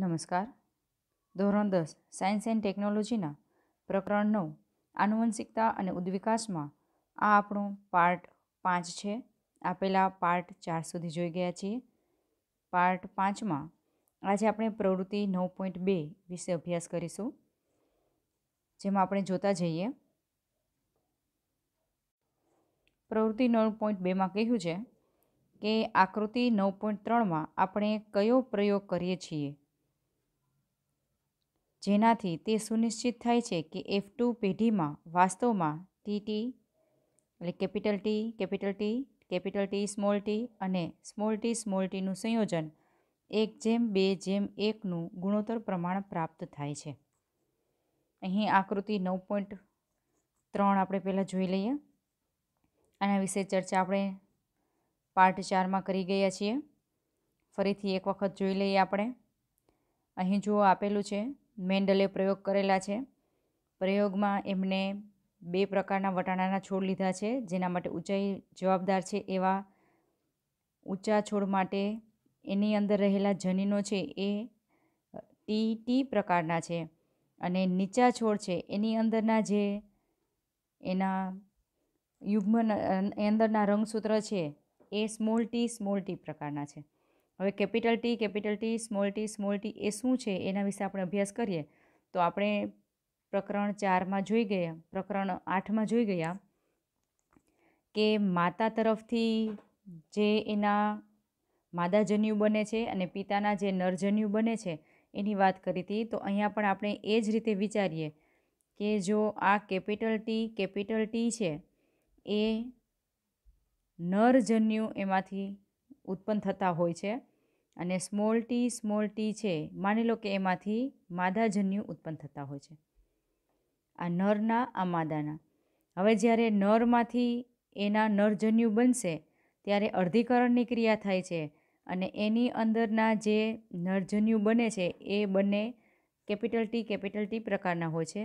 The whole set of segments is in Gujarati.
નમસ્કાર ધોરણ દસ સાયન્સ એન્ડ ટેકનોલોજીના પ્રકરણ નવ આનુવંશિકતા અને ઉદ્વિકાસમાં આ આપણો પાર્ટ પાંચ છે આપેલા પાર્ટ ચાર સુધી જોઈ ગયા છીએ પાર્ટ પાંચમાં આજે આપણે પ્રવૃત્તિ નવ પોઈન્ટ બે વિશે અભ્યાસ કરીશું જેમાં આપણે જોતા જઈએ પ્રવૃત્તિ નવ પોઈન્ટ બેમાં કહ્યું છે કે આકૃતિ નવ પોઈન્ટ ત્રણમાં આપણે કયો પ્રયોગ કરીએ છીએ જેનાથી તે સુનિશ્ચિત થાય છે કે એફ ટુ પેઢીમાં વાસ્તવમાં ટી ટી એટલે capital T capital T capital T small T અને સ્મોલ ટી સ્મોલ ટીનું સંયોજન એક જેમ બે જેમ એકનું ગુણોત્તર પ્રમાણ પ્રાપ્ત થાય છે અહીં આકૃતિ નવ પોઈન્ટ ત્રણ આપણે પહેલાં જોઈ લઈએ આના વિશે ચર્ચા આપણે પાર્ટ ચારમાં કરી ગયા છીએ ફરીથી એક વખત જોઈ લઈએ આપણે અહીં જુઓ આપેલું છે મેન્ડલે પ્રયોગ કરેલા છે પ્રયોગમાં એમણે બે પ્રકારના વટાણાના છોડ લીધા છે જેના માટે ઊંચાઈ જવાબદાર છે એવા ઊંચા છોડ માટે એની અંદર રહેલા જનીનો છે એ ટી ટી પ્રકારના છે અને નીચા છોડ છે એની અંદરના જે એના યુગ્મ અંદરના રંગસૂત્ર છે એ સ્મોલ ટી સ્મોલ ટી પ્રકારના છે હવે capital T capital T small T small T એ શું છે એના વિશે આપણે અભ્યાસ કરીએ તો આપણે પ્રકરણ ચારમાં જોઈ ગયા પ્રકરણ આઠમાં જોઈ ગયા કે માતા તરફથી જે એના માદાજન્યુ બને છે અને પિતાના જે નરજન્યુ બને છે એની વાત કરી હતી તો અહીંયા પણ આપણે એ જ રીતે વિચારીએ કે જો આ કેપિટલ ટી કેપિટલ ટી છે એ નરજન્યુ એમાંથી ઉત્પન્ન થતા હોય છે અને સ્મોલ ટી સ્મોલ ટી છે માની લો કે એમાંથી માદા જન્યુ ઉત્પન્ન થતા હોય છે આ નરના આ માદાના હવે જ્યારે નરમાંથી એના નરજન્યુ બનશે ત્યારે અર્ધીકરણની ક્રિયા થાય છે અને એની અંદરના જે નરજન્યુ બને છે એ બંને કેપિટલ ટી કેપિટલ ટી પ્રકારના હોય છે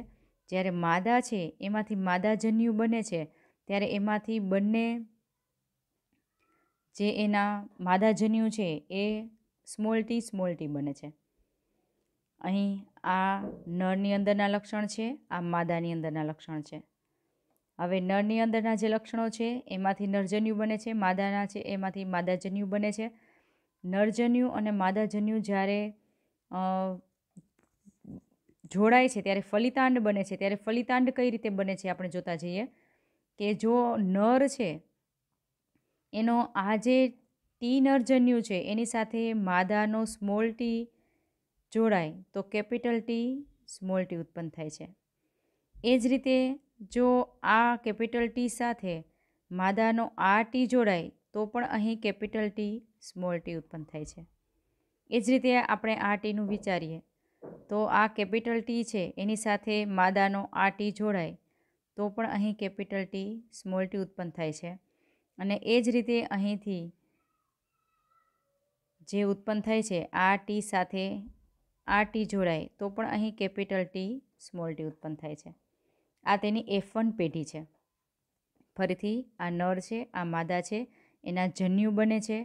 જ્યારે માદા છે એમાંથી માદાજન્યુ બને છે ત્યારે એમાંથી બંને જે એના માદાજન્યુ છે એ સ્મોલ ટી સ્મોલ ટી બને છે અહીં આ નરની અંદરના લક્ષણ છે આ માદાની અંદરના લક્ષણ છે હવે નરની અંદરના જે લક્ષણો છે એમાંથી નરજન્યુ બને છે માદાના છે એમાંથી માદાજન્યુ બને છે નરજન્યુ અને માદાજન્યુ જ્યારે જોડાય છે ત્યારે ફલિતાંડ બને છે ત્યારે ફલિતાંડ કઈ રીતે બને છે આપણે જોતા જઈએ કે જો નર છે એનો આ જે ટી નરજન્યુ છે એની સાથે માદાનો સ્મોલ ટી જોડાય તો કેપિટલ ટી સ્મોલ ટી ઉત્પન્ન થાય છે એ જ રીતે જો આ કેપિટલ ટી સાથે માદાનો આ ટી જોડાય તો પણ અહીં કેપિટલ ટી સ્મોલ ટી ઉત્પન્ન થાય છે એ જ રીતે આપણે આ ટીનું વિચારીએ તો આ કેપિટલ ટી છે એની સાથે માદાનો આ ટી જોડાય તો પણ અહીં કેપિટલ ટી સ્મોલ ટી ઉત્પન્ન થાય છે અને એ જ રીતે અહીંથી જે ઉત્પન્ન થાય છે આ ટી સાથે આ ટી જોડાય તો પણ અહીં કેપિટલ ટી સ્મોલ ટી ઉત્પન્ન થાય છે આ તેની એફ વન પેઢી છે ફરીથી આ નર છે આ માદા છે એના જન્યુ બને છે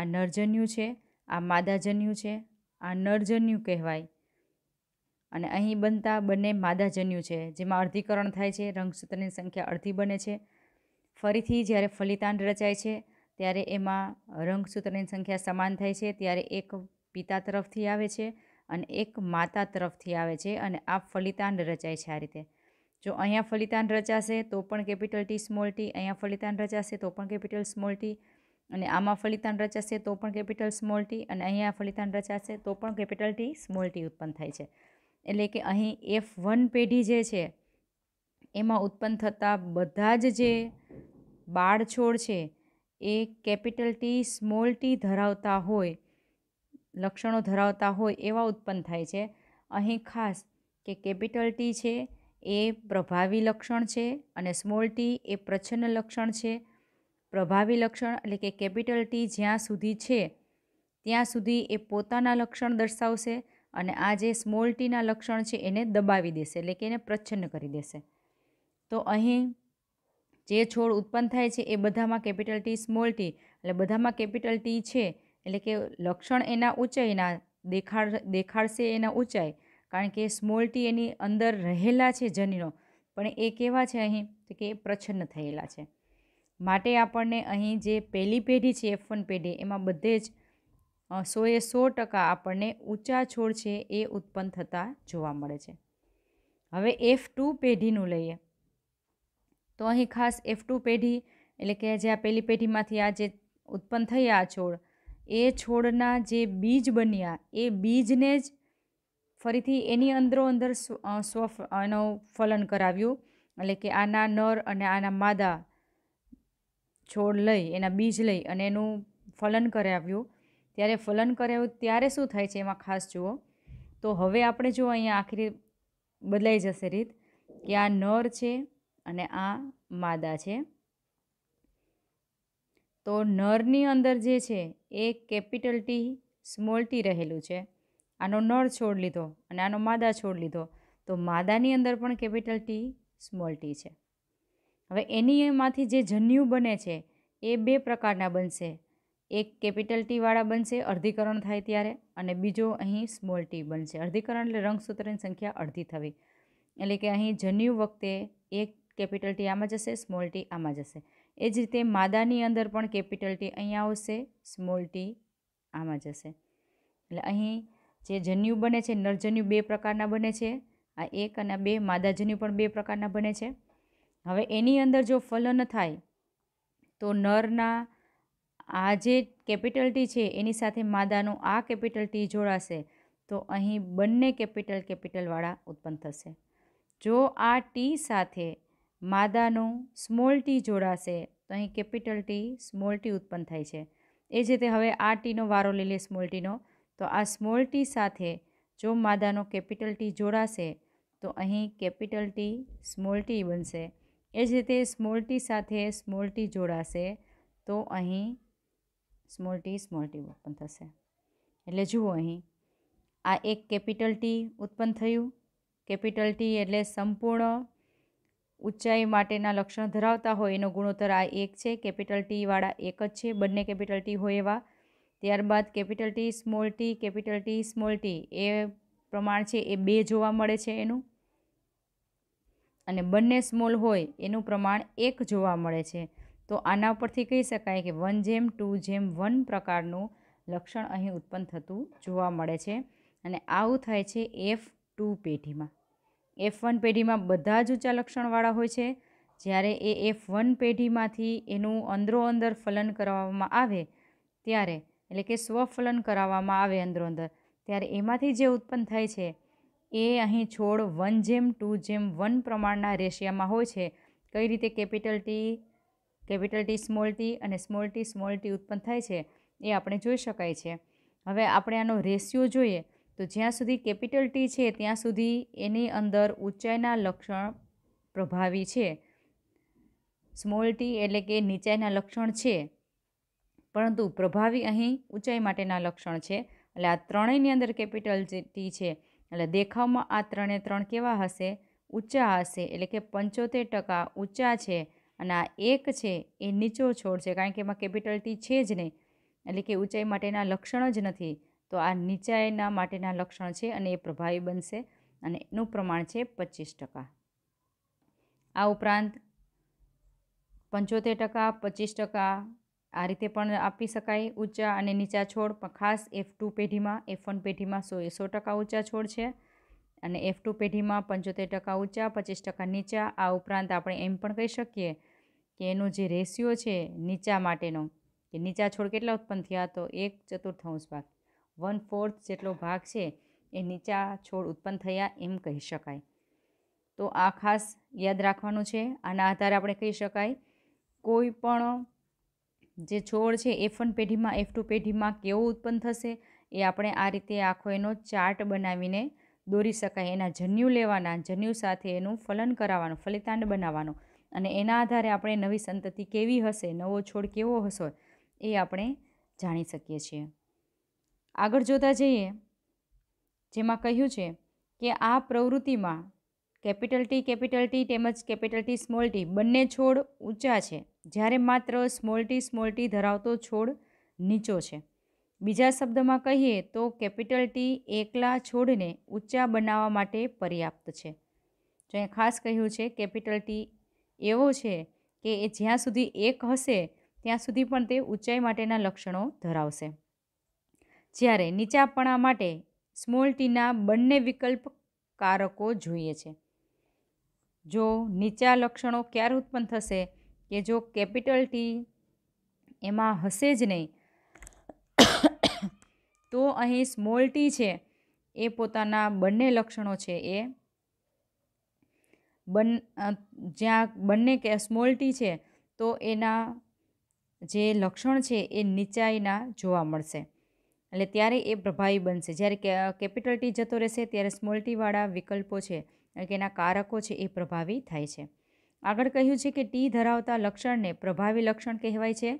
આ નરજન્યુ છે આ માદાજન્યુ છે આ નરજન્યુ કહેવાય અને અહીં બનતા બંને માદાજન્યુ છે જેમાં અર્ધીકરણ થાય છે રંગસૂત્રની સંખ્યા અડધી બને છે ફરીથી જ્યારે ફલિતાંડ રચાય છે ત્યારે એમાં રંગસૂત્રની સંખ્યા સમાન થાય છે ત્યારે એક પિતા તરફથી આવે છે અને એક માતા તરફથી આવે છે અને આ ફલિતાંડ રચાય છે આ રીતે જો અહીંયા ફલિતાંડ રચાશે તો પણ કેપિટલ ટી સ્મોલ ટી અહીંયા ફલિતાંડ રચાશે તો પણ કેપિટલ સ્મોલ ટી અને આમાં ફલિતાંડ રચાશે તો પણ કેપિટલ સ્મોલ ટી અને અહીંયા ફલિતાંડ રચાશે તો પણ કેપિટલ ટી સ્મોલ ટી ઉત્પન્ન થાય છે એટલે કે અહીં એફ વન પેઢી જે છે એમાં ઉત્પન્ન થતા બધા જ જે બાળ છોડ છે એ કેપિટલ ટી સ્મોલ ટી ધરાવતા હોય લક્ષણો ધરાવતા હોય એવા ઉત્પન્ન થાય છે અહીં ખાસ કે કેપિટલ ટી છે એ પ્રભાવી લક્ષણ છે અને સ્મોલ ટી એ પ્રચ્છન્ન લક્ષણ છે પ્રભાવી લક્ષણ એટલે કે કેપિટલ ટી જ્યાં સુધી છે ત્યાં સુધી એ પોતાના લક્ષણ દર્શાવશે અને આ જે સ્મોલ ટીના લક્ષણ છે એને દબાવી દેશે એટલે કે એને પ્રચ્છન્ન કરી દેશે તો અહીં જે છોડ ઉત્પન્ન થાય છે એ બધામાં કેપિટલ ટી સ્મોલ ટી એટલે બધામાં કેપિટલ ટી છે એટલે કે લક્ષણ એના ઊંચાઈના દેખાડ દેખાડશે એના ઊંચાઈ કારણ કે સ્મોલ ટી એની અંદર રહેલા છે જનીનો પણ એ કેવા છે અહીં તો કે પ્રછન્ન થયેલા છે માટે આપણને અહીં જે પહેલી પેઢી છે એફ વન પેઢી એમાં બધે જ સોએ સો ટકા આપણને ઊંચા છોડ છે એ ઉત્પન્ન થતા જોવા મળે છે હવે એફ ટુ પેઢીનું લઈએ તો અહીં ખાસ એફ ટુ પેઢી એટલે કે જે આ પહેલી પેઢીમાંથી આ જે ઉત્પન્ન થયા આ છોડ એ છોડના જે બીજ બન્યા એ બીજને જ ફરીથી એની અંદરો અંદર સ્વ એનો ફલન કરાવ્યું એટલે કે આના નર અને આના માદા છોડ લઈ એના બીજ લઈ અને એનું ફલન કરાવ્યું ત્યારે ફલન કરાવ્યું ત્યારે શું થાય છે એમાં ખાસ જુઓ તો હવે આપણે જો અહીંયા આખરી બદલાઈ જશે રીત કે આ નર છે અને આ માદા છે તો નરની અંદર જે છે એ કેપિટલ ટી સ્મોલ ટી રહેલું છે આનો નર છોડ લીધો અને આનો માદા છોડ લીધો તો માદાની અંદર પણ કેપિટલ ટી સ્મોલ ટી છે હવે એનીમાંથી જે જન્યુ બને છે એ બે પ્રકારના બનશે એક કેપિટલ ટીવાળા બનશે અર્ધીકરણ થાય ત્યારે અને બીજો અહીં સ્મોલ ટી બનશે અર્ધીકરણ એટલે રંગસૂત્રની સંખ્યા અડધી થવી એટલે કે અહીં જન્યુ વખતે એક કેપિટલ ટી આમાં જશે સ્મોલ ટી આમાં જશે એ જ રીતે માદાની અંદર પણ કેપિટલ ટી અહીંયા આવશે સ્મોલ ટી આમાં જશે એટલે અહીં જે જન્યુ બને છે નરજન્યુ બે પ્રકારના બને છે આ એક અને બે માદાજન્યુ પણ બે પ્રકારના બને છે હવે એની અંદર જો ફલન થાય તો નરના આ જે કેપિટલ ટી છે એની સાથે માદાનું આ કેપિટલ ટી જોડાશે તો અહીં બંને કેપિટલ કેપિટલવાળા ઉત્પન્ન થશે જો આ ટી સાથે માદાનું સ્મોલ ટી જોડાશે તો અહીં કેપિટલ ટી સ્મોલ ટી ઉત્પન્ન થાય છે એ જ રીતે હવે આ ટીનો વારો લઈ લે સ્મોલ ટીનો તો આ સ્મોલ ટી સાથે જો માદાનો કેપિટલ ટી જોડાશે તો અહીં કેપિટલ ટી સ્મોલ ટી બનશે એ જ રીતે સ્મોલ ટી સાથે સ્મોલ ટી જોડાશે તો અહીં સ્મોલ ટી સ્મોલ ટી ઉત્પન્ન થશે એટલે જુઓ અહીં આ એક કેપિટલ ટી ઉત્પન્ન થયું કેપિટલ ટી એટલે સંપૂર્ણ ઊંચાઈ માટેના લક્ષણ ધરાવતા હોય એનો ગુણોત્તર આ એક છે કેપિટલ ટીવાળા એક જ છે બંને કેપિટલ ટી હોય એવા ત્યારબાદ capital T small T capital T small T એ પ્રમાણ છે એ બે જોવા મળે છે એનું અને બંને સ્મોલ હોય એનું પ્રમાણ એક જોવા મળે છે તો આના પરથી કહી શકાય કે વન જેમ ટુ જેમ વન પ્રકારનું લક્ષણ અહીં ઉત્પન્ન થતું જોવા મળે છે અને આવું થાય છે એફ ટુ પેઢીમાં એફ વન પેઢીમાં બધા જ ઊંચા લક્ષણવાળા હોય છે જ્યારે એ એફ વન પેઢીમાંથી એનું અંદરો અંદર ફલન કરાવવામાં આવે ત્યારે એટલે કે સ્વફલન કરાવવામાં આવે અંદરો અંદર ત્યારે એમાંથી જે ઉત્પન્ન થાય છે એ અહીં છોડ વન જેમ ટુ જેમ વન પ્રમાણના રેશિયામાં હોય છે કઈ રીતે capital T capital T small T અને સ્મોલ ટી સ્મોલ ટી ઉત્પન્ન થાય છે એ આપણે જોઈ શકાય છે હવે આપણે આનો રેશિયો જોઈએ તો જ્યાં સુધી કેપિટલ ટી છે ત્યાં સુધી એની અંદર ઊંચાઈના લક્ષણ પ્રભાવી છે સ્મોલ ટી એટલે કે નીચાઈના લક્ષણ છે પરંતુ પ્રભાવી અહીં ઊંચાઈ માટેના લક્ષણ છે એટલે આ ત્રણેયની અંદર કેપિટલ ટી છે એટલે દેખાવમાં આ ત્રણે ત્રણ કેવા હશે ઊંચા હશે એટલે કે પંચોતેર ટકા ઊંચા છે અને આ એક છે એ નીચો છોડ છે કારણ કે એમાં કેપિટલ ટી છે જ નહીં એટલે કે ઊંચાઈ માટેના લક્ષણ જ નથી તો આ નીચાઈના માટેના લક્ષણ છે અને એ પ્રભાવી બનશે અને એનું પ્રમાણ છે પચીસ ટકા આ ઉપરાંત પંચોતેર ટકા પચીસ ટકા આ રીતે પણ આપી શકાય ઊંચા અને નીચા છોડ પણ ખાસ એફ ટુ પેઢીમાં એફ વન પેઢીમાં સો સો ટકા ઊંચા છોડ છે અને એફ ટુ પેઢીમાં પંચોતેર ટકા ઊંચા પચીસ ટકા નીચા આ ઉપરાંત આપણે એમ પણ કહી શકીએ કે એનો જે રેશિયો છે નીચા માટેનો કે નીચા છોડ કેટલા ઉત્પન્ન થયા તો એક ચતુર્થાંશ ભાગ વન ફોર્થ જેટલો ભાગ છે એ નીચા છોડ ઉત્પન્ન થયા એમ કહી શકાય તો આ ખાસ યાદ રાખવાનું છે આના આધારે આપણે કહી શકાય કોઈ પણ જે છોડ છે એફ વન પેઢીમાં એફ ટુ પેઢીમાં કેવો ઉત્પન્ન થશે એ આપણે આ રીતે આખો એનો ચાર્ટ બનાવીને દોરી શકાય એના જન્યુ લેવાના જન્યુ સાથે એનું ફલન કરાવવાનું ફલિતાંડ બનાવવાનું અને એના આધારે આપણે નવી સંતતિ કેવી હશે નવો છોડ કેવો હશે એ આપણે જાણી શકીએ છીએ આગળ જોતા જઈએ જેમાં કહ્યું છે કે આ પ્રવૃત્તિમાં કેપિટલ ટી કેપિટલ ટી તેમજ કેપિટલ ટી સ્મોલ ટી બંને છોડ ઊંચા છે જ્યારે માત્ર સ્મોલ ટી સ્મોલ ટી ધરાવતો છોડ નીચો છે બીજા શબ્દમાં કહીએ તો કેપિટલ ટી એકલા છોડને ઊંચા બનાવવા માટે પર્યાપ્ત છે જો અહીં ખાસ કહ્યું છે કેપિટલ ટી એવો છે કે એ જ્યાં સુધી એક હશે ત્યાં સુધી પણ તે ઊંચાઈ માટેના લક્ષણો ધરાવશે જ્યારે નીચાપણા માટે સ્મોલ ટીના બંને વિકલ્પ કારકો જોઈએ છે જો નીચા લક્ષણો ક્યારે ઉત્પન્ન થશે કે જો કેપિટલ ટી એમાં હશે જ નહીં તો અહીં સ્મોલ ટી છે એ પોતાના બંને લક્ષણો છે એ બન જ્યાં બંને કે સ્મોલ ટી છે તો એના જે લક્ષણ છે એ નીચાઈના જોવા મળશે એટલે ત્યારે એ પ્રભાવી બનશે જ્યારે કેપિટલ ટી જતો રહેશે ત્યારે સ્મોલ ટીવાળા વિકલ્પો છે કે એના કારકો છે એ પ્રભાવી થાય છે આગળ કહ્યું છે કે ટી ધરાવતા લક્ષણને પ્રભાવી લક્ષણ કહેવાય છે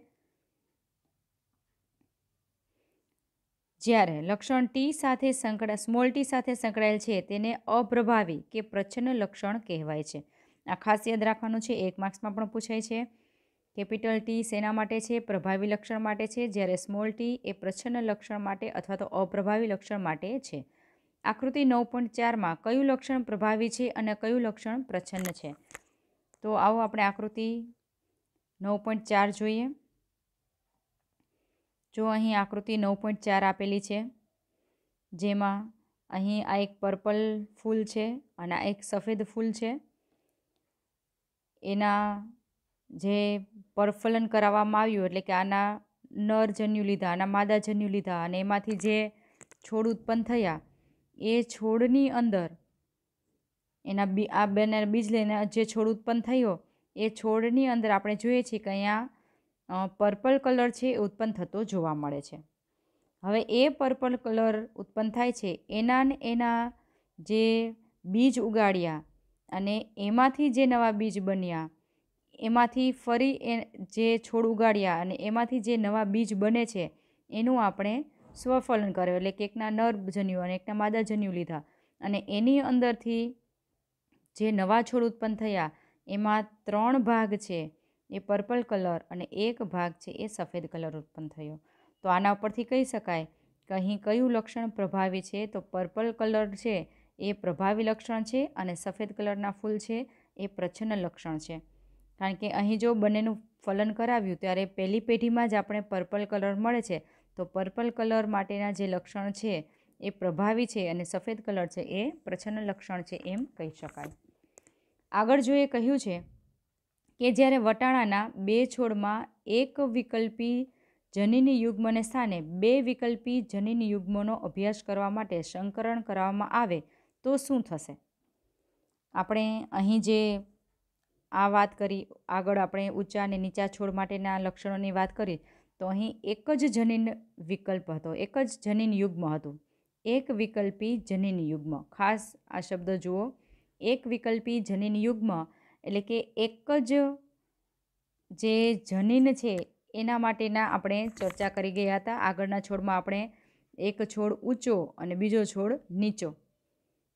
જ્યારે લક્ષણ ટી સાથે સંકળા સ્મોલ ટી સાથે સંકળાયેલ છે તેને અપ્રભાવી કે પ્રચ્છન્ન લક્ષણ કહેવાય છે આ ખાસ યાદ રાખવાનું છે એક માર્ક્સમાં પણ પૂછાય છે કેપિટલ ટી શેના માટે છે પ્રભાવી લક્ષણ માટે છે જ્યારે સ્મોલ ટી એ પ્રચ્છન્ન લક્ષણ માટે અથવા તો અપ્રભાવી લક્ષણ માટે છે આકૃતિ નવ પોઈન્ટ ચારમાં કયું લક્ષણ પ્રભાવી છે અને કયું લક્ષણ પ્રચ્છન્ન છે તો આવો આપણે આકૃતિ નવ પોઈન્ટ ચાર જોઈએ જો અહીં આકૃતિ નવ પોઈન્ટ ચાર આપેલી છે જેમાં અહીં આ એક પર્પલ ફૂલ છે અને આ એક સફેદ ફૂલ છે એના જે પરફલન કરાવવામાં આવ્યું એટલે કે આના નર જન્યુ લીધા આના માદા જન્યુ લીધા અને એમાંથી જે છોડ ઉત્પન્ન થયા એ છોડની અંદર એના બી આ બેને બીજ લઈને જે છોડ ઉત્પન્ન થયો એ છોડની અંદર આપણે જોઈએ છીએ કે અહીંયા પર્પલ કલર છે એ ઉત્પન્ન થતો જોવા મળે છે હવે એ પર્પલ કલર ઉત્પન્ન થાય છે એના ને એના જે બીજ ઉગાડ્યા અને એમાંથી જે નવા બીજ બન્યા એમાંથી ફરી એ જે છોડ ઉગાડ્યા અને એમાંથી જે નવા બીજ બને છે એનું આપણે સ્વફલન કર્યું એટલે કે એકના નર જન્યુ અને એકના માદા જન્યુ લીધા અને એની અંદરથી જે નવા છોડ ઉત્પન્ન થયા એમાં ત્રણ ભાગ છે એ પર્પલ કલર અને એક ભાગ છે એ સફેદ કલર ઉત્પન્ન થયો તો આના ઉપરથી કહી શકાય કે અહીં કયું લક્ષણ પ્રભાવી છે તો પર્પલ કલર છે એ પ્રભાવી લક્ષણ છે અને સફેદ કલરના ફૂલ છે એ પ્રચ્છન્ન લક્ષણ છે કારણ કે અહીં જો બંનેનું ફલન કરાવ્યું ત્યારે પહેલી પેઢીમાં જ આપણે પર્પલ કલર મળે છે તો પર્પલ કલર માટેના જે લક્ષણ છે એ પ્રભાવી છે અને સફેદ કલર છે એ પ્રછન્ન લક્ષણ છે એમ કહી શકાય આગળ જોઈએ કહ્યું છે કે જ્યારે વટાણાના બે છોડમાં એક વિકલ્પી જનીની યુગ્મને સ્થાને બે વિકલ્પી જનીની યુગ્મનો અભ્યાસ કરવા માટે સંકરણ કરવામાં આવે તો શું થશે આપણે અહીં જે આ વાત કરી આગળ આપણે ઊંચા અને નીચા છોડ માટેના લક્ષણોની વાત કરી તો અહીં એક જ જનીન વિકલ્પ હતો એક જ જનીન યુગ્મ હતું એક વિકલ્પી જનીન યુગ્મ ખાસ આ શબ્દ જુઓ એક વિકલ્પી જનીન યુગ્મ એટલે કે એક જ જે જનીન છે એના માટેના આપણે ચર્ચા કરી ગયા હતા આગળના છોડમાં આપણે એક છોડ ઊંચો અને બીજો છોડ નીચો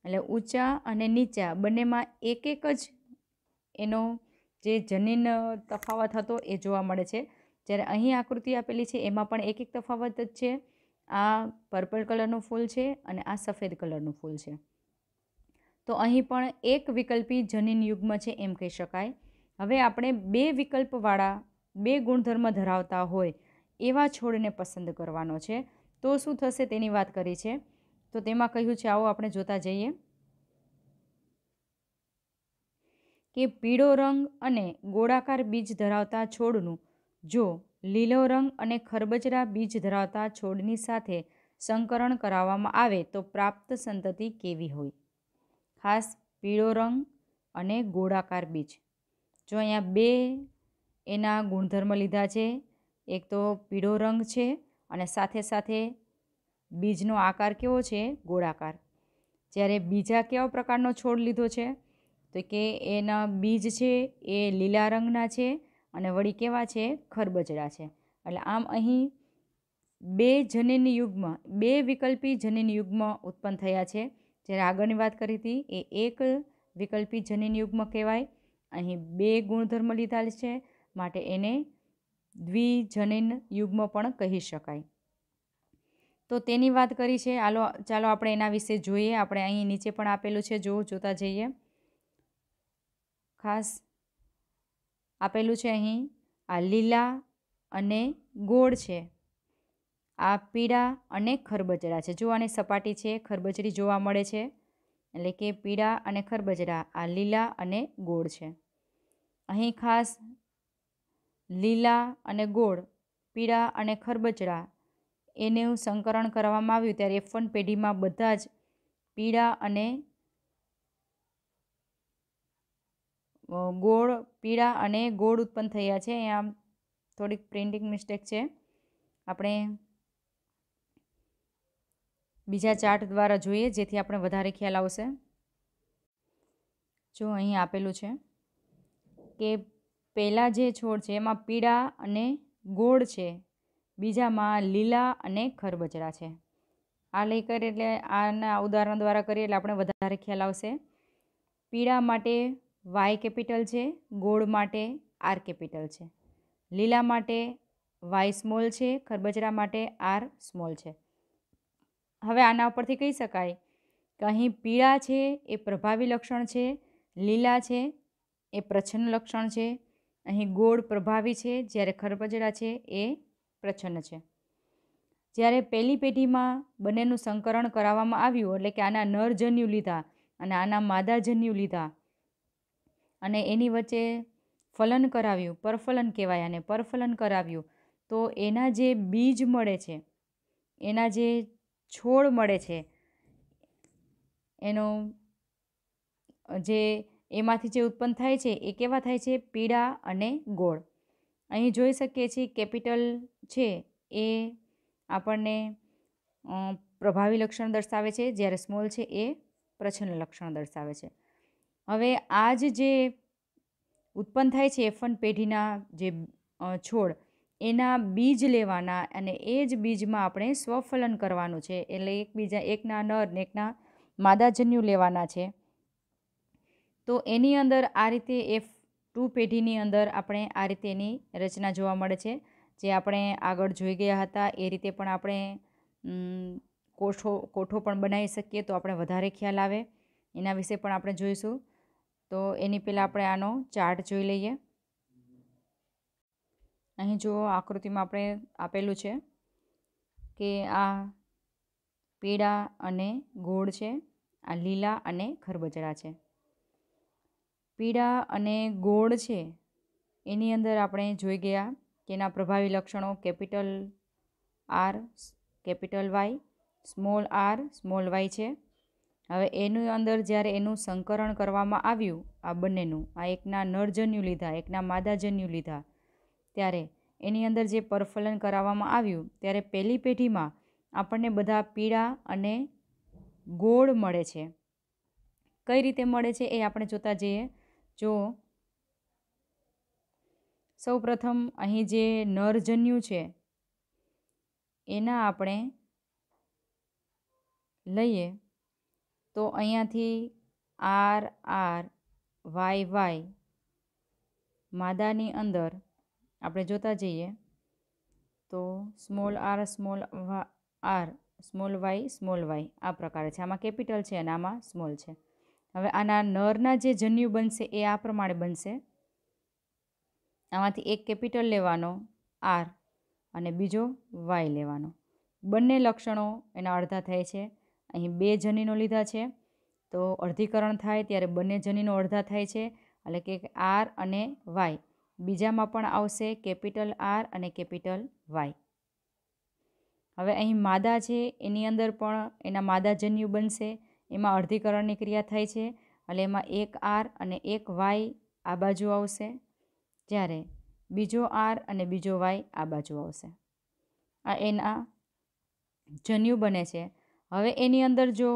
એટલે ઊંચા અને નીચા બંનેમાં એક એક જ એનો જે જનીન તફાવત હતો એ જોવા મળે છે જ્યારે અહીં આકૃતિ આપેલી છે એમાં પણ એક એક તફાવત જ છે આ પર્પલ કલરનું ફૂલ છે અને આ સફેદ કલરનું ફૂલ છે તો અહીં પણ એક વિકલ્પી જનીન યુગ્મ છે એમ કહી શકાય હવે આપણે બે વિકલ્પવાળા બે ગુણધર્મ ધરાવતા હોય એવા છોડને પસંદ કરવાનો છે તો શું થશે તેની વાત કરી છે તો તેમાં કહ્યું છે આવો આપણે જોતા જઈએ એ પીળો રંગ અને ગોળાકાર બીજ ધરાવતા છોડનું જો લીલો રંગ અને ખરબચરા બીજ ધરાવતા છોડની સાથે સંકરણ કરાવવામાં આવે તો પ્રાપ્ત સંતતિ કેવી હોય ખાસ પીળો રંગ અને ગોળાકાર બીજ જો અહીંયા બે એના ગુણધર્મ લીધા છે એક તો પીળો રંગ છે અને સાથે સાથે બીજનો આકાર કેવો છે ગોળાકાર જ્યારે બીજા કેવા પ્રકારનો છોડ લીધો છે તો કે એના બીજ છે એ લીલા રંગના છે અને વળી કેવા છે ખરબચડા છે એટલે આમ અહીં બે જનીન યુગ્મ બે વિકલ્પી જનીન યુગમાં ઉત્પન્ન થયા છે જ્યારે આગળની વાત કરી હતી એ એક વિકલ્પી જનીન યુગ્મ કહેવાય અહીં બે ગુણધર્મ લીધા છે માટે એને દ્વિજનીન યુગમાં પણ કહી શકાય તો તેની વાત કરી છે હાલો ચાલો આપણે એના વિશે જોઈએ આપણે અહીં નીચે પણ આપેલું છે જો જોતા જઈએ ખાસ આપેલું છે અહીં આ લીલા અને ગોળ છે આ પીળા અને ખરબચડા છે જો આને સપાટી છે ખરબચડી જોવા મળે છે એટલે કે પીળા અને ખરબચડા આ લીલા અને ગોળ છે અહીં ખાસ લીલા અને ગોળ પીળા અને ખરબચડા એનું સંકરણ કરવામાં આવ્યું ત્યારે એફ પેઢીમાં બધા જ પીળા અને ગોળ પીળા અને ગોળ ઉત્પન્ન થયા છે અહીંયા થોડીક પ્રિન્ટિંગ મિસ્ટેક છે આપણે બીજા ચાર્ટ દ્વારા જોઈએ જેથી આપણે વધારે ખ્યાલ આવશે જો અહીં આપેલું છે કે પહેલાં જે છોડ છે એમાં પીળા અને ગોળ છે બીજામાં લીલા અને ખરબચરા છે આ લઈ કરીએ એટલે આના ઉદાહરણ દ્વારા કરીએ એટલે આપણે વધારે ખ્યાલ આવશે પીળા માટે વાય કેપિટલ છે ગોળ માટે આર કેપિટલ છે લીલા માટે વાય સ્મોલ છે ખરબચડા માટે આર સ્મોલ છે હવે આના ઉપરથી કહી શકાય કે અહીં પીળા છે એ પ્રભાવી લક્ષણ છે લીલા છે એ પ્રછન્ન લક્ષણ છે અહીં ગોળ પ્રભાવી છે જ્યારે ખરબચડા છે એ પ્રછન્ન છે જ્યારે પહેલી પેઢીમાં બંનેનું સંકરણ કરાવવામાં આવ્યું એટલે કે આના નરજન્યુ લીધા અને આના માદાજન્યુ લીધા અને એની વચ્ચે ફલન કરાવ્યું પરફલન કહેવાય અને પરફલન કરાવ્યું તો એના જે બીજ મળે છે એના જે છોડ મળે છે એનો જે એમાંથી જે ઉત્પન્ન થાય છે એ કેવા થાય છે પીળા અને ગોળ અહીં જોઈ શકીએ છીએ કેપિટલ છે એ આપણને પ્રભાવી લક્ષણ દર્શાવે છે જ્યારે સ્મોલ છે એ પ્રછન્ન લક્ષણ દર્શાવે છે હવે આજ જે ઉત્પન્ન થાય છે એફન પેઢીના જે છોડ એના બીજ લેવાના અને એ જ બીજમાં આપણે સ્વફલન કરવાનું છે એટલે એકબીજા એકના નર ને એકના માદાજન્યુ લેવાના છે તો એની અંદર આ રીતે એફ ટુ પેઢીની અંદર આપણે આ રીતે એની રચના જોવા મળે છે જે આપણે આગળ જોઈ ગયા હતા એ રીતે પણ આપણે કોઠો કોઠો પણ બનાવી શકીએ તો આપણે વધારે ખ્યાલ આવે એના વિશે પણ આપણે જોઈશું તો એની પહેલાં આપણે આનો ચાર્ટ જોઈ લઈએ અહીં જો આકૃતિમાં આપણે આપેલું છે કે આ પીળા અને ગોળ છે આ લીલા અને ખરબચડા છે પીળા અને ગોળ છે એની અંદર આપણે જોઈ ગયા કે એના પ્રભાવી લક્ષણો capital R capital Y small R small Y છે હવે એની અંદર જ્યારે એનું સંકરણ કરવામાં આવ્યું આ બંનેનું આ એકના નરજન્યુ લીધા એકના માદાજન્યુ લીધા ત્યારે એની અંદર જે પરફલન કરાવવામાં આવ્યું ત્યારે પહેલી પેઢીમાં આપણને બધા પીળા અને ગોળ મળે છે કઈ રીતે મળે છે એ આપણે જોતા જઈએ જો સૌપ્રથમ અહીં જે નરજન્યુ છે એના આપણે લઈએ તો અહીંયાથી આર આર વાય વાય માદાની અંદર આપણે જોતા જઈએ તો small R small R small Y small Y આ પ્રકારે છે આમાં કેપિટલ છે અને આમાં સ્મોલ છે હવે આના નરના જે જન્યુ બનશે એ આ પ્રમાણે બનશે આમાંથી એક કેપિટલ લેવાનો આર અને બીજો વાય લેવાનો બંને લક્ષણો એના અડધા થાય છે અહીં બે જનીનો લીધા છે તો અડધીકરણ થાય ત્યારે બંને જનીનો અડધા થાય છે એટલે કે આર અને વાય બીજામાં પણ આવશે કેપિટલ આર અને કેપિટલ વાય હવે અહીં માદા છે એની અંદર પણ એના માદા જન્યુ બનશે એમાં અડધીકરણની ક્રિયા થાય છે એટલે એમાં એક આર અને એક વાય આ બાજુ આવશે જ્યારે બીજો આર અને બીજો વાય આ બાજુ આવશે આ એના જન્યુ બને છે હવે એની અંદર જો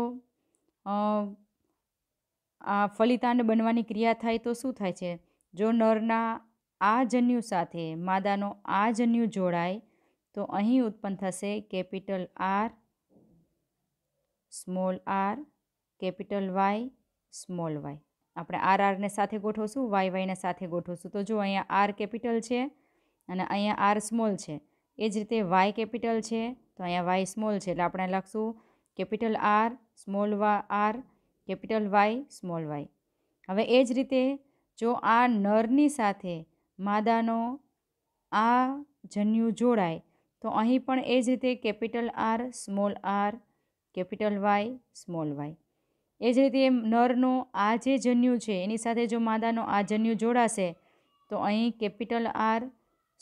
આ ફલિતાંડ બનવાની ક્રિયા થાય તો શું થાય છે જો નરના આ જન્યુ સાથે માદાનો આ જન્યુ જોડાય તો અહીં ઉત્પન્ન થશે capital R small R capital Y small Y આપણે આર આરને સાથે ગોઠવશું વાય વાયને સાથે ગોઠવશું તો જો અહીંયા આર કેપિટલ છે અને અહીંયા આર સ્મોલ છે એ જ રીતે વાય કેપિટલ છે તો અહીંયા વાય સ્મોલ છે એટલે આપણે લખશું capital R small Y R capital Y small Y હવે એ જ રીતે જો આ નરની સાથે માદાનો આ જન્યુ જોડાય તો અહીં પણ એ જ રીતે capital R small R capital Y small Y એ જ રીતે નરનો આ જે જન્યુ છે એની સાથે જો માદાનો આ જન્યુ જોડાશે તો અહીં capital R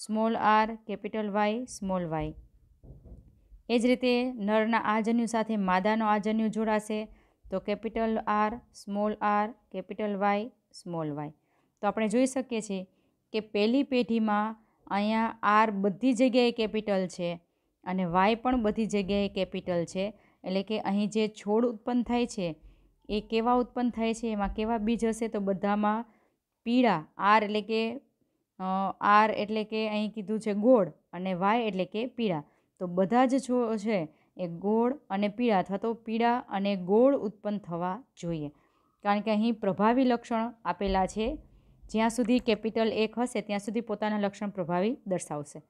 small R capital Y small Y એ જ રીતે નરના આ જન્યુ સાથે માદાનો આ જન્યુ જોડાશે તો capital R small R capital Y small Y તો આપણે જોઈ શકીએ છીએ કે પહેલી પેઢીમાં અહીંયા આર બધી જગ્યાએ કેપિટલ છે અને વાય પણ બધી જગ્યાએ કેપિટલ છે એટલે કે અહીં જે છોડ ઉત્પન્ન થાય છે એ કેવા ઉત્પન્ન થાય છે એમાં કેવા બીજ હશે તો બધામાં પીળા આર એટલે કે આર એટલે કે અહીં કીધું છે ગોળ અને વાય એટલે કે પીળા તો બધા જ જો છે એ ગોળ અને પીળા અથવા તો પીળા અને ગોળ ઉત્પન્ન થવા જોઈએ કારણ કે અહીં પ્રભાવી લક્ષણ આપેલા છે જ્યાં સુધી કેપિટલ એક હશે ત્યાં સુધી પોતાના લક્ષણ પ્રભાવી દર્શાવશે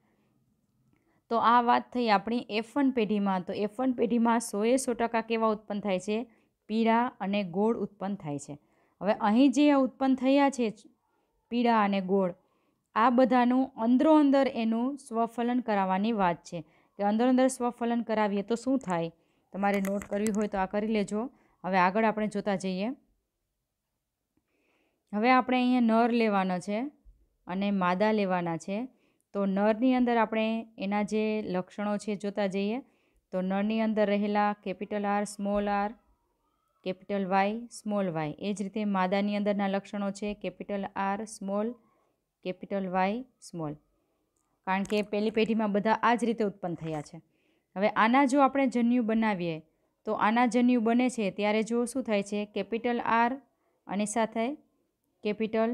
તો આ વાત થઈ આપણી એફ વન પેઢીમાં તો એફ વન પેઢીમાં સોએ સો ટકા કેવા ઉત્પન્ન થાય છે પીળા અને ગોળ ઉત્પન્ન થાય છે હવે અહીં જે ઉત્પન્ન થયા છે પીળા અને ગોળ આ બધાનું અંદરો અંદર એનું સ્વફલન કરાવવાની વાત છે કે અંદર અંદર સ્વફલન કરાવીએ તો શું થાય તમારે નોટ કરવી હોય તો આ કરી લેજો હવે આગળ આપણે જોતા જઈએ હવે આપણે અહીંયા નર લેવાનો છે અને માદા લેવાના છે તો નરની અંદર આપણે એના જે લક્ષણો છે જોતા જઈએ તો નરની અંદર રહેલા capital R small R capital Y small Y એ જ રીતે માદાની અંદરના લક્ષણો છે capital R small capital Y small કારણ કે પહેલી પેઢીમાં બધા આ જ રીતે ઉત્પન્ન થયા છે હવે આના જો આપણે જન્યુ બનાવીએ તો આના જન્યુ બને છે ત્યારે જો શું થાય છે કેપિટલ આર અને સાથે કેપિટલ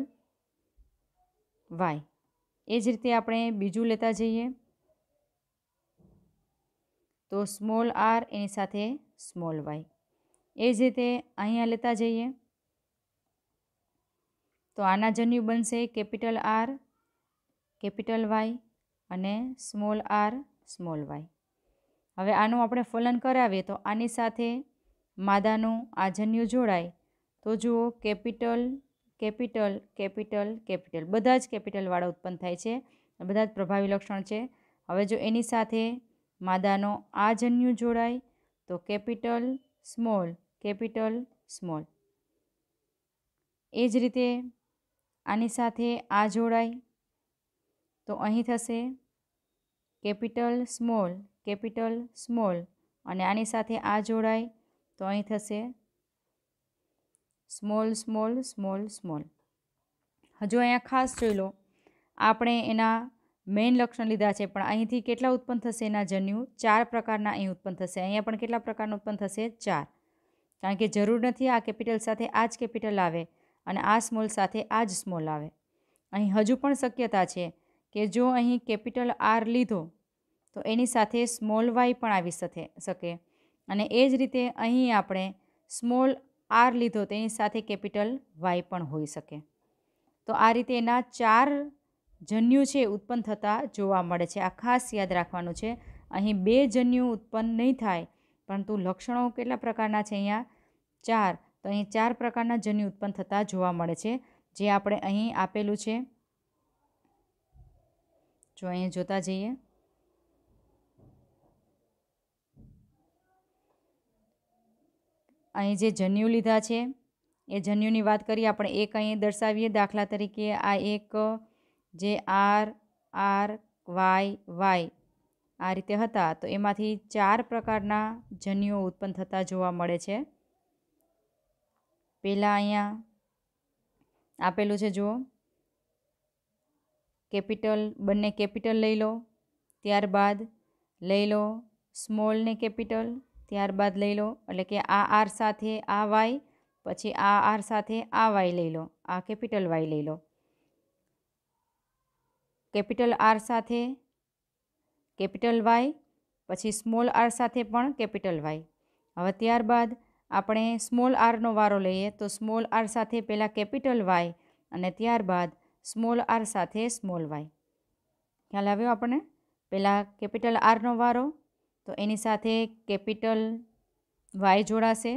વાય એ જ રીતે આપણે બીજું લેતા જઈએ તો સ્મોલ આર એની સાથે સ્મોલ વાય એ જ રીતે અહીંયા લેતા જઈએ તો આના જન્યુ બનશે કેપિટલ આર કેપિટલ વાય અને સ્મોલ આર સ્મોલ વાય હવે આનું આપણે ફલન કરાવીએ તો આની સાથે માદાનું આજન્યુ જોડાય તો જુઓ કેપિટલ કેપિટલ કેપિટલ કેપિટલ બધા જ કેપિટલવાળા ઉત્પન્ન થાય છે બધા જ પ્રભાવી લક્ષણ છે હવે જો એની સાથે માદાનો આજન્યુ જોડાય તો કેપિટલ સ્મોલ કેપિટલ સ્મોલ એ જ રીતે આની સાથે આ જોડાય તો અહીં થશે કેપિટલ સ્મોલ કેપિટલ સ્મોલ અને આની સાથે આ જોડાય તો અહીં થશે સ્મોલ સ્મોલ સ્મોલ સ્મોલ હજુ અહીંયા ખાસ જોઈ લો આપણે એના મેઇન લક્ષણ લીધા છે પણ અહીંથી કેટલા ઉત્પન્ન થશે એના જન્યુ ચાર પ્રકારના અહીં ઉત્પન્ન થશે અહીંયા પણ કેટલા પ્રકારનું ઉત્પન્ન થશે ચાર કારણ કે જરૂર નથી આ કેપિટલ સાથે આ જ કેપિટલ આવે અને આ સ્મોલ સાથે આ જ સ્મોલ આવે અહીં હજુ પણ શક્યતા છે કે જો અહીં કેપિટલ આર લીધો તો એની સાથે સ્મોલ વાય પણ આવી શકે શકે અને એ જ રીતે અહીં આપણે સ્મોલ આર લીધો તેની સાથે કેપિટલ વાય પણ હોઈ શકે તો આ રીતે એના ચાર જન્યુ છે ઉત્પન્ન થતાં જોવા મળે છે આ ખાસ યાદ રાખવાનું છે અહીં બે જન્યુ ઉત્પન્ન નહીં થાય પરંતુ લક્ષણો કેટલા પ્રકારના છે અહીંયા ચાર તો અહીં ચાર પ્રકારના જન્યુ ઉત્પન્ન થતાં જોવા મળે છે જે આપણે અહીં આપેલું છે જો અહીંયા જોતા જઈએ અહીં જે જન્યુ લીધા છે એ જન્યુની વાત કરીએ આપણે એક અહીં દર્શાવીએ દાખલા તરીકે આ એક જે આર આર વાય વાય આ રીતે હતા તો એમાંથી ચાર પ્રકારના જન્યુઓ ઉત્પન્ન થતા જોવા મળે છે પહેલાં અહીંયા આપેલું છે જુઓ કેપિટલ બંને કેપિટલ લઈ લો ત્યારબાદ લઈ લો સ્મોલને કેપિટલ ત્યારબાદ લઈ લો એટલે કે આ આર સાથે આ વાય પછી આ આર સાથે આ વાય લઈ લો આ કેપિટલ વાય લઈ લો કેપિટલ આર સાથે કેપિટલ વાય પછી સ્મોલ આર સાથે પણ કેપિટલ વાય હવે ત્યારબાદ આપણે સ્મોલ આરનો વારો લઈએ તો સ્મોલ આર સાથે પહેલાં કેપિટલ વાય અને ત્યારબાદ સ્મોલ આર સાથે સ્મોલ વાય ખ્યાલ આવ્યો આપણને પહેલાં કેપિટલ આરનો વારો તો એની સાથે કેપિટલ વાય જોડાશે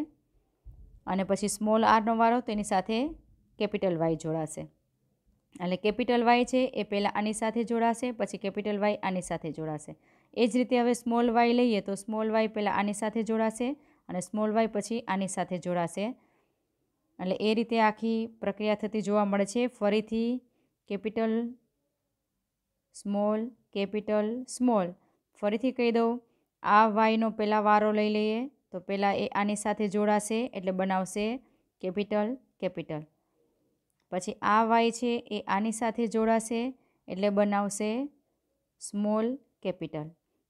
અને પછી સ્મોલ આરનો વારો તો એની સાથે કેપિટલ વાય જોડાશે એટલે કેપિટલ વાય છે એ પહેલાં આની સાથે જોડાશે પછી કેપિટલ વાય આની સાથે જોડાશે એ જ રીતે હવે સ્મોલ વાય લઈએ તો સ્મોલ વાય પહેલાં આની સાથે જોડાશે અને સ્મોલ વાય પછી આની સાથે જોડાશે એટલે એ રીતે આખી પ્રક્રિયા થતી જોવા મળે છે ફરીથી કેપિટલ સ્મોલ કેપિટલ સ્મોલ ફરીથી કહી દઉં આ વાયનો પહેલાં વારો લઈ લઈએ તો પહેલાં એ આની સાથે જોડાશે એટલે બનાવશે કેપિટલ કેપિટલ પછી આ વાય છે એ આની સાથે જોડાશે એટલે બનાવશે સ્મોલ કેપિટલ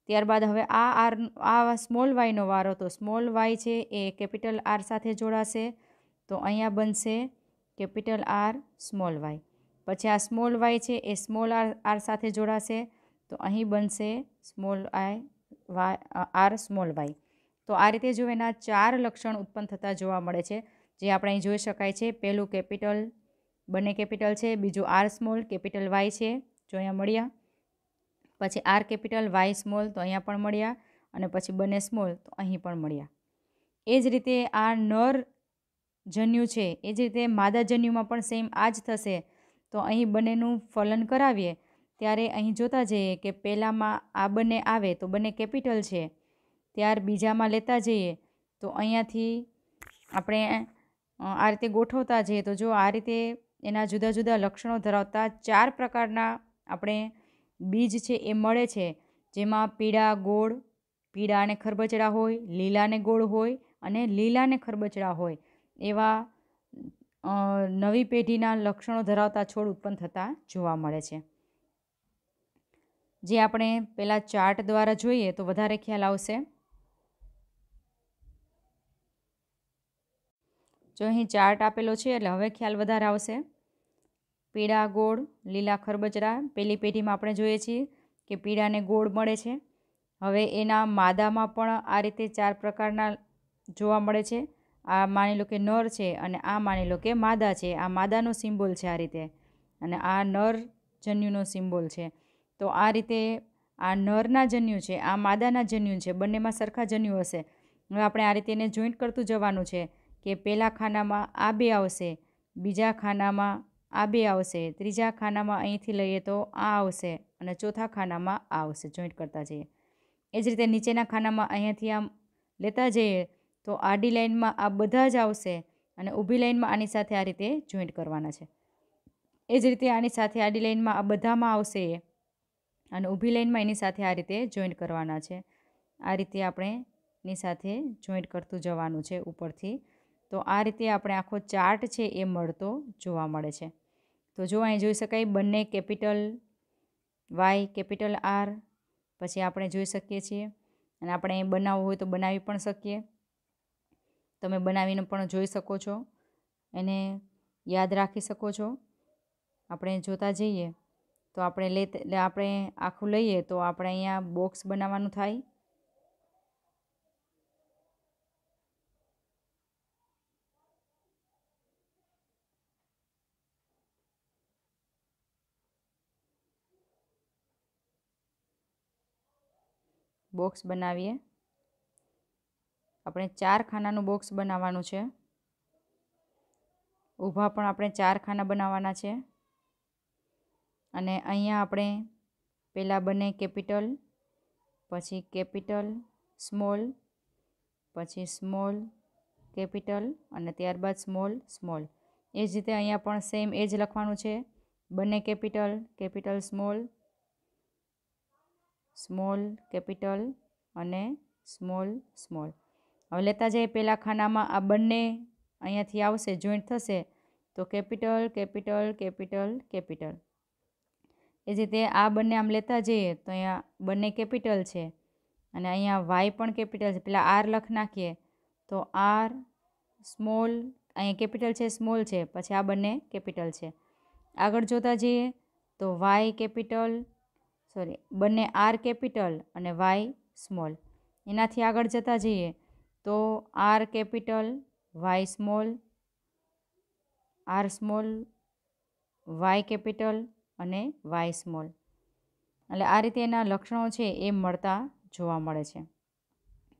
ત્યારબાદ હવે આ આર આ સ્મોલ વાયનો વારો તો સ્મોલ વાય છે એ કેપિટલ આર સાથે જોડાશે તો અહીંયા બનશે કેપિટલ આર સ્મોલ વાય પછી આ સ્મોલ વાય છે એ સ્મોલ આર આર સાથે જોડાશે તો અહીં બનશે small I Y R small Y તો આ રીતે જો એના ચાર લક્ષણ ઉત્પન્ન થતા જોવા મળે છે જે આપણે અહીં જોઈ શકાય છે પહેલું કેપિટલ બંને કેપિટલ છે બીજું આર સ્મોલ કેપિટલ વાય છે જો અહીંયા મળ્યા પછી આર કેપિટલ વાય સ્મોલ તો અહીંયા પણ મળ્યા અને પછી બંને સ્મોલ તો અહીં પણ મળ્યા એ જ રીતે આ નર જન્યુ છે એ જ રીતે માદા જન્યુમાં પણ સેમ આ જ થશે તો અહીં બંનેનું ફલન કરાવીએ ત્યારે અહીં જોતા જઈએ કે પહેલાંમાં આ બંને આવે તો બંને કેપિટલ છે ત્યાર બીજામાં લેતા જઈએ તો અહીંયાથી આપણે આ રીતે ગોઠવતા જઈએ તો જો આ રીતે એના જુદા જુદા લક્ષણો ધરાવતા ચાર પ્રકારના આપણે બીજ છે એ મળે છે જેમાં પીળા ગોળ પીળા અને ખરબચડા હોય લીલા અને ગોળ હોય અને લીલા અને ખરબચડા હોય એવા નવી પેઢીના લક્ષણો ધરાવતા છોડ ઉત્પન્ન થતા જોવા મળે છે જે આપણે પહેલાં ચાર્ટ દ્વારા જોઈએ તો વધારે ખ્યાલ આવશે જો અહીં ચાર્ટ આપેલો છે એટલે હવે ખ્યાલ વધારે આવશે પીળા ગોળ લીલા ખરબચરા પહેલી પેઢીમાં આપણે જોઈએ છીએ કે પીળાને ગોળ મળે છે હવે એના માદામાં પણ આ રીતે ચાર પ્રકારના જોવા મળે છે આ માની લો કે નર છે અને આ માની લો કે માદા છે આ માદાનો સિમ્બોલ છે આ રીતે અને આ નર જન્યુનો સિમ્બોલ છે તો આ રીતે આ નરના જન્યુ છે આ માદાના જન્યુ છે બંનેમાં સરખા જન્યુ હશે હવે આપણે આ રીતે એને જોઈન્ટ કરતું જવાનું છે કે પહેલાં ખાનામાં આ બે આવશે બીજા ખાનામાં આ બે આવશે ત્રીજા ખાનામાં અહીંથી લઈએ તો આ આવશે અને ચોથા ખાનામાં આ આવશે જોઈન્ટ કરતા જઈએ એ જ રીતે નીચેના ખાનામાં અહીંયાથી આમ લેતા જઈએ તો આડી લાઇનમાં આ બધા જ આવશે અને ઊભી લાઇનમાં આની સાથે આ રીતે જોઈન્ટ કરવાના છે એ જ રીતે આની સાથે આડી લાઇનમાં આ બધામાં આવશે અને ઊભી લાઇનમાં એની સાથે આ રીતે જોઈન્ટ કરવાના છે આ રીતે આપણે ની સાથે જોઈન્ટ કરતું જવાનું છે ઉપરથી તો આ રીતે આપણે આખો ચાર્ટ છે એ મળતો જોવા મળે છે તો જો અહીં જોઈ શકાય બંને કેપિટલ વાય કેપિટલ આર પછી આપણે જોઈ શકીએ છીએ અને આપણે અહીં બનાવવું હોય તો બનાવી પણ શકીએ તમે બનાવીને પણ જોઈ શકો છો એને યાદ રાખી શકો છો આપણે જોતા જઈએ તો આપણે લે આપણે આખું લઈએ તો આપણે અહીંયા બોક્સ બનાવવાનું થાય બોક્સ બનાવીએ આપણે ચાર ખાનાનું બોક્સ બનાવવાનું છે ઊભા પણ આપણે ચાર ખાના બનાવવાના છે અને અહીંયા આપણે પહેલાં બને કેપિટલ પછી કેપિટલ સ્મોલ પછી સ્મોલ કેપિટલ અને ત્યારબાદ સ્મોલ સ્મોલ એ જ રીતે અહીંયા પણ સેમ એ જ લખવાનું છે બંને capital capital small small capital અને સ્મોલ સ્મોલ હવે લેતા જઈએ પહેલા ખાનામાં આ બંને અહીંયાથી આવશે જોઈન્ટ થશે તો કેપિટલ કેપિટલ કેપિટલ કેપિટલ એ જ રીતે આ બંને આમ લેતા જઈએ તો અહીંયા બંને કેપિટલ છે અને અહીંયા વાય પણ કેપિટલ છે પહેલાં આર લખ નાખીએ તો આર સ્મોલ અહીંયા કેપિટલ છે સ્મોલ છે પછી આ બંને કેપિટલ છે આગળ જોતા જઈએ તો વાય કેપિટલ સોરી બંને આર કેપિટલ અને વાય સ્મોલ એનાથી આગળ જતા જઈએ તો R capital Y small R small Y capital અને વાય સ્મોલ એટલે આ રીતે એના લક્ષણો છે એ મળતા જોવા મળે છે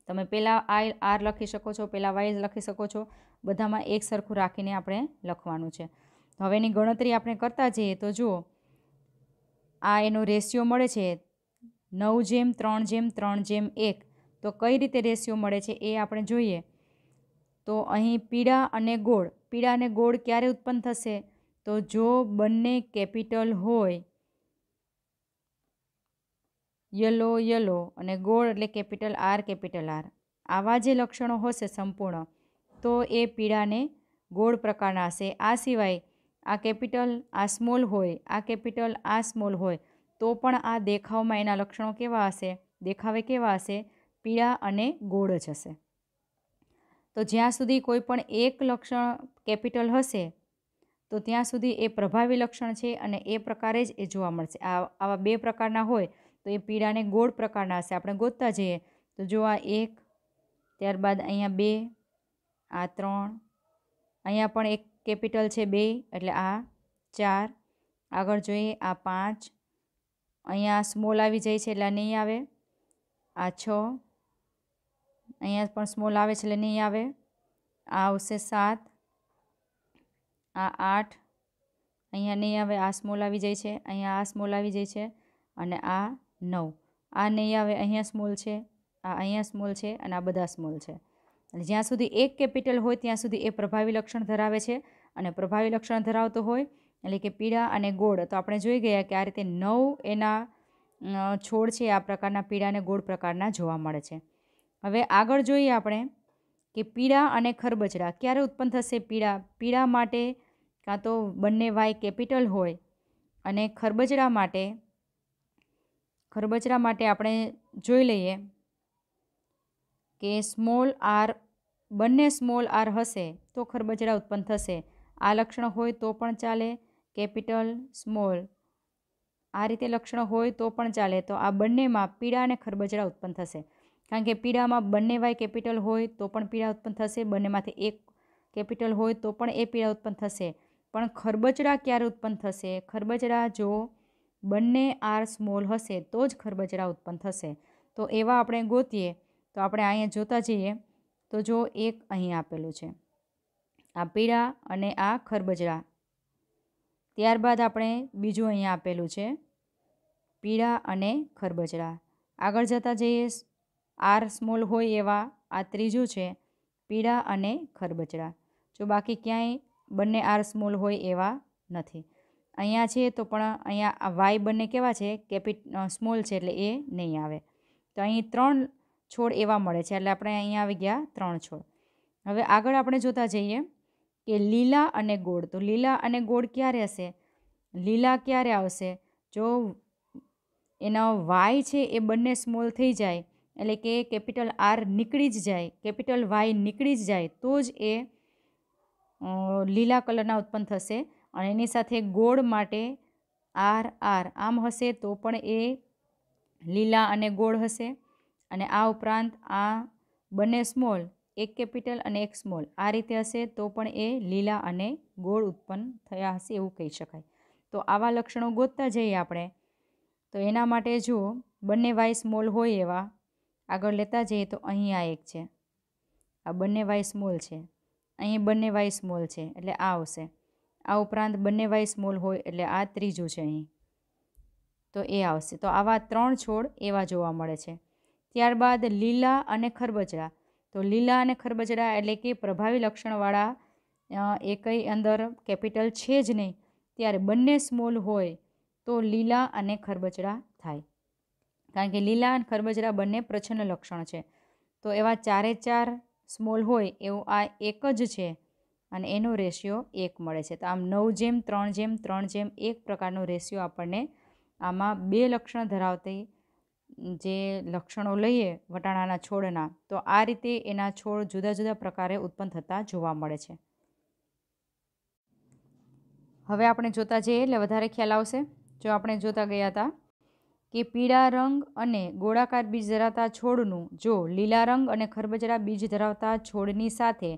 તમે પહેલાં આઈ આર લખી શકો છો પહેલાં વાય લખી શકો છો બધામાં એક સરખું રાખીને આપણે લખવાનું છે હવે એની ગણતરી આપણે કરતા જઈએ તો જુઓ આ એનો રેશિયો મળે છે નવ જેમ ત્રણ જેમ ત્રણ જેમ એક તો કઈ રીતે રેશિયો મળે છે એ આપણે જોઈએ તો અહીં પીળા અને ગોળ પીળા અને ગોળ ક્યારે ઉત્પન્ન થશે તો જો બંને કેપિટલ હોય યલો યલો અને ગોળ એટલે કેપિટલ આર કેપિટલ આર આવા જે લક્ષણો હશે સંપૂર્ણ તો એ પીળાને ગોળ પ્રકારના હશે આ સિવાય આ કેપિટલ આ સ્મોલ હોય આ કેપિટલ આ સ્મોલ હોય તો પણ આ દેખાવમાં એના લક્ષણો કેવા હશે દેખાવે કેવા હશે પીળા અને ગોળ જ હશે તો જ્યાં સુધી કોઈ પણ એક લક્ષણ કેપિટલ હશે તો ત્યાં સુધી એ પ્રભાવી લક્ષણ છે અને એ પ્રકારે જ એ જોવા મળશે આ આવા બે પ્રકારના હોય તો એ પીળાને ગોળ પ્રકારના હશે આપણે ગોતતા જઈએ તો જો આ એક ત્યારબાદ અહીંયા બે આ ત્રણ અહીંયા પણ એક કેપિટલ છે બે એટલે આ ચાર આગળ જોઈએ આ પાંચ અહીંયા સ્મોલ આવી જાય છે એટલે આ નહીં આવે આ છ અહીંયા પણ સ્મોલ આવે છે એટલે નહીં આવે આ આવશે સાત આ આઠ અહીંયા નહીં આવે આ સ્મોલ આવી જાય છે અહીંયા આ સ્મોલ આવી જાય છે અને આ નવ આ નહીં આવે અહીંયા સ્મોલ છે આ અહીંયા સ્મોલ છે અને આ બધા સ્મોલ છે અને જ્યાં સુધી એક કેપિટલ હોય ત્યાં સુધી એ પ્રભાવી લક્ષણ ધરાવે છે અને પ્રભાવી લક્ષણ ધરાવતો હોય એટલે કે પીળા અને ગોળ તો આપણે જોઈ ગયા કે આ રીતે નવ એના છોડ છે આ પ્રકારના પીળા અને ગોળ પ્રકારના જોવા મળે છે હવે આગળ જોઈએ આપણે કે પીળા અને ખરબચડા ક્યારે ઉત્પન્ન થશે પીળા પીળા માટે કાં તો બંને વાય કેપિટલ હોય અને ખરબચડા માટે ખરબચડા માટે આપણે જોઈ લઈએ કે સ્મોલ આર બંને સ્મોલ આર હશે તો ખરબચડા ઉત્પન્ન થશે આ લક્ષણ હોય તો પણ ચાલે કેપિટલ સ્મોલ આ રીતે લક્ષણ હોય તો પણ ચાલે તો આ બંનેમાં પીળા અને ખરબચડા ઉત્પન્ન થશે કારણ કે પીડામાં બંને વાય કેપિટલ હોય તો પણ પીડા ઉત્પન્ન થશે બંનેમાંથી એક કેપિટલ હોય તો પણ એ પીડા ઉત્પન્ન થશે પણ ખરબચડા ક્યારે ઉત્પન્ન થશે ખરબચડા જો બંને આર સ્મોલ હશે તો જ ખરબચડા ઉત્પન્ન થશે તો એવા આપણે ગોતીએ તો આપણે અહીંયા જોતા જઈએ તો જો એક અહીં આપેલું છે આ પીડા અને આ ખરબચડા ત્યારબાદ આપણે બીજું અહીંયા આપેલું છે પીડા અને ખરબચડા આગળ જતાં જઈએ આર સ્મોલ હોય એવા આ ત્રીજું છે પીળા અને ખરબચડા જો બાકી ક્યાંય બંને આર સ્મોલ હોય એવા નથી અહીંયા છે તો પણ અહીંયા વાય બંને કેવા છે કેપિટ સ્મોલ છે એટલે એ નહીં આવે તો અહીં ત્રણ છોડ એવા મળે છે એટલે આપણે અહીંયા આવી ગયા ત્રણ છોડ હવે આગળ આપણે જોતા જઈએ કે લીલા અને ગોળ તો લીલા અને ગોળ ક્યારે હશે લીલા ક્યારે આવશે જો એનો વાય છે એ બંને સ્મોલ થઈ જાય એટલે કે કેપિટલ આર નીકળી જ જાય કેપિટલ વાય નીકળી જ જાય તો જ એ લીલા કલરના ઉત્પન્ન થશે અને એની સાથે ગોળ માટે આર આર આમ હશે તો પણ એ લીલા અને ગોળ હશે અને આ ઉપરાંત આ બંને સ્મોલ એક કેપિટલ અને એક સ્મોલ આ રીતે હશે તો પણ એ લીલા અને ગોળ ઉત્પન્ન થયા હશે એવું કહી શકાય તો આવા લક્ષણો ગોતતા જઈએ આપણે તો એના માટે જો બંને વાય સ્મોલ હોય એવા આગળ લેતા જઈએ તો અહીં આ એક છે આ બંને વાય સ્મોલ છે અહીં બંને વાય સ્મોલ છે એટલે આ આવશે આ ઉપરાંત બંને વાય સ્મોલ હોય એટલે આ ત્રીજું છે અહીં તો એ આવશે તો આવા ત્રણ છોડ એવા જોવા મળે છે ત્યારબાદ લીલા અને ખરબચડા તો લીલા અને ખરબચડા એટલે કે પ્રભાવી લક્ષણવાળા એકય અંદર કેપિટલ છે જ નહીં ત્યારે બંને સ્મોલ હોય તો લીલા અને ખરબચડા થાય કારણ કે લીલા અને ખરબજરા બંને પ્રચ્છન્ન લક્ષણ છે તો એવા ચારે ચાર સ્મોલ હોય એવું આ એક જ છે અને એનો રેશિયો એક મળે છે તો આમ નવ જેમ ત્રણ જેમ ત્રણ જેમ એક પ્રકારનો રેશિયો આપણને આમાં બે લક્ષણ ધરાવતી જે લક્ષણો લઈએ વટાણાના છોડના તો આ રીતે એના છોડ જુદા જુદા પ્રકારે ઉત્પન્ન થતા જોવા મળે છે હવે આપણે જોતા જઈએ એટલે વધારે ખ્યાલ આવશે જો આપણે જોતા ગયા હતા કે પીળા રંગ અને ગોળાકાર બીજ ધરાવતા છોડનું જો લીલા રંગ અને ખરબચડા બીજ ધરાવતા છોડની સાથે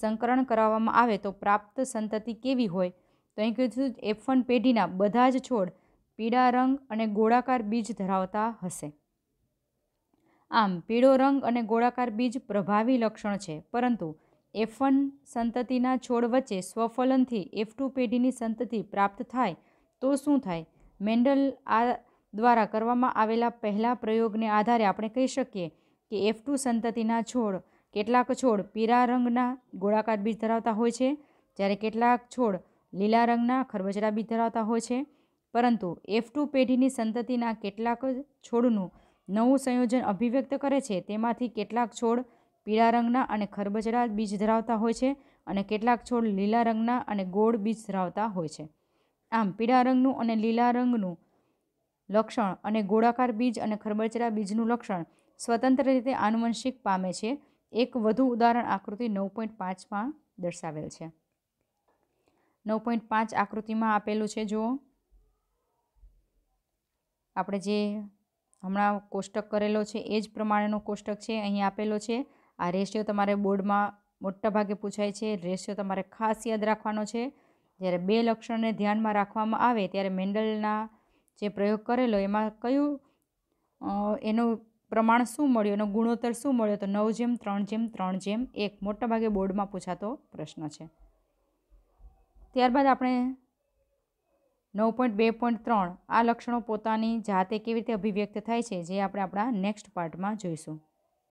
સંકરણ કરાવવામાં આવે તો પ્રાપ્ત સંતતિ કેવી હોય તો અહીં કીધું એફ વન પેઢીના બધા જ છોડ પીળા રંગ અને ગોળાકાર બીજ ધરાવતા હશે આમ પીળો રંગ અને ગોળાકાર બીજ પ્રભાવી લક્ષણ છે પરંતુ એફ વન સંતતિના છોડ વચ્ચે સ્વફલનથી એફ ટુ પેઢીની સંતતિ પ્રાપ્ત થાય તો શું થાય મેન્ડલ આ દ્વારા કરવામાં આવેલા પહેલા પ્રયોગને આધારે આપણે કહી શકીએ કે એફ ટુ સંતતિના છોડ કેટલાક છોડ પીળા રંગના ગોળાકાર બીજ ધરાવતા હોય છે જ્યારે કેટલાક છોડ લીલા રંગના ખરબચડા બીજ ધરાવતા હોય છે પરંતુ એફ ટુ પેઢીની સંતતિના કેટલાક છોડનું નવું સંયોજન અભિવ્યક્ત કરે છે તેમાંથી કેટલાક છોડ પીળા રંગના અને ખરબચડા બીજ ધરાવતા હોય છે અને કેટલાક છોડ લીલા રંગના અને ગોળ બીજ ધરાવતા હોય છે આમ પીળા રંગનું અને લીલા રંગનું લક્ષણ અને ગોળાકાર બીજ અને ખરબચડા બીજનું લક્ષણ સ્વતંત્ર રીતે આનુવંશિક પામે છે એક વધુ ઉદાહરણ આકૃતિ નવ પોઈન્ટ પાંચમાં દર્શાવેલ છે નવ પોઈન્ટ પાંચ આકૃતિમાં આપેલું છે જો આપણે જે હમણાં કોષ્ટક કરેલો છે એ જ પ્રમાણેનો કોષ્ટક છે અહીં આપેલો છે આ રેશિયો તમારે બોર્ડમાં મોટા ભાગે પૂછાય છે રેશિયો તમારે ખાસ યાદ રાખવાનો છે જ્યારે બે લક્ષણને ધ્યાનમાં રાખવામાં આવે ત્યારે મેન્ડલના જે પ્રયોગ કરેલો એમાં કયું એનું પ્રમાણ શું મળ્યું એનો ગુણોત્તર શું મળ્યો તો નવ જેમ ત્રણ જેમ ત્રણ જેમ એક મોટાભાગે બોર્ડમાં પૂછાતો પ્રશ્ન છે ત્યારબાદ આપણે નવ પોઈન્ટ બે પોઈન્ટ ત્રણ આ લક્ષણો પોતાની જાતે કેવી રીતે અભિવ્યક્ત થાય છે જે આપણે આપણા નેક્સ્ટ પાર્ટમાં જોઈશું